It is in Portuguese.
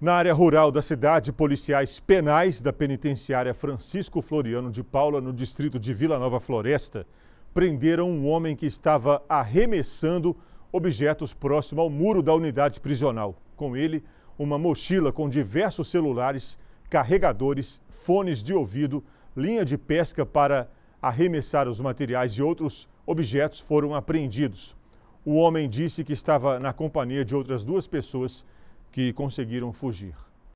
Na área rural da cidade, policiais penais da penitenciária Francisco Floriano de Paula, no distrito de Vila Nova Floresta, prenderam um homem que estava arremessando objetos próximo ao muro da unidade prisional. Com ele, uma mochila com diversos celulares, carregadores, fones de ouvido, linha de pesca para arremessar os materiais e outros objetos foram apreendidos. O homem disse que estava na companhia de outras duas pessoas que conseguiram fugir.